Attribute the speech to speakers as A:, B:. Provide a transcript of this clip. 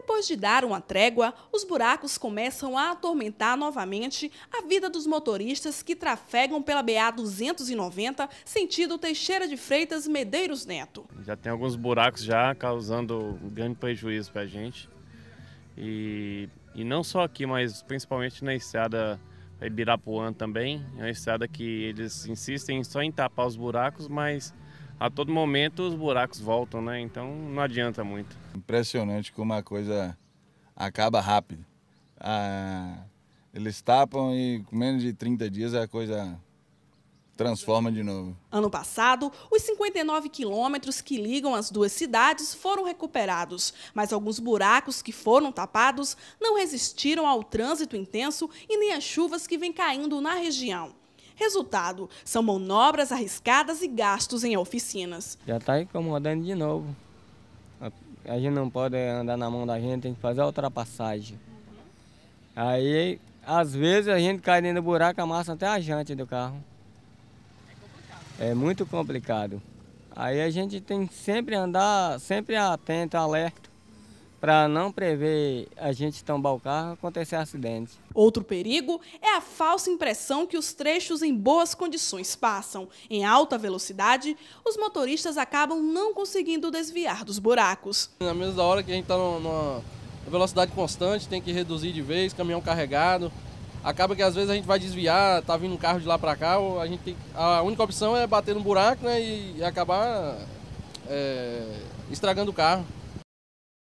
A: Depois de dar uma trégua, os buracos começam a atormentar novamente a vida dos motoristas que trafegam pela BA 290, sentido Teixeira de Freitas Medeiros Neto.
B: Já tem alguns buracos já causando um grande prejuízo para a gente. E, e não só aqui, mas principalmente na estrada Ibirapuã também. É uma estrada que eles insistem só em tapar os buracos, mas a todo momento os buracos voltam, né? Então não adianta muito.
C: Impressionante como a coisa acaba rápido. Ah, eles tapam e com menos de 30 dias a coisa transforma de novo.
A: Ano passado, os 59 quilômetros que ligam as duas cidades foram recuperados, mas alguns buracos que foram tapados não resistiram ao trânsito intenso e nem às chuvas que vêm caindo na região. Resultado: são manobras arriscadas e gastos em oficinas.
D: Já está incomodando de novo. A gente não pode andar na mão da gente, tem que fazer a ultrapassagem. Aí, às vezes, a gente cai dentro do buraco, amassa até a jante do carro. É muito complicado. Aí a gente tem que sempre andar, sempre atento, alerta para não prever a gente tombar o carro acontecer acidente.
A: Outro perigo é a falsa impressão que os trechos em boas condições passam. Em alta velocidade, os motoristas acabam não conseguindo desviar dos buracos. Na
E: mesma hora que a gente está numa velocidade constante, tem que reduzir de vez, caminhão carregado. Acaba que às vezes a gente vai desviar, tá vindo um carro de lá para cá, a, gente tem, a única opção é bater no
C: buraco né, e, acabar é, estragando o carro.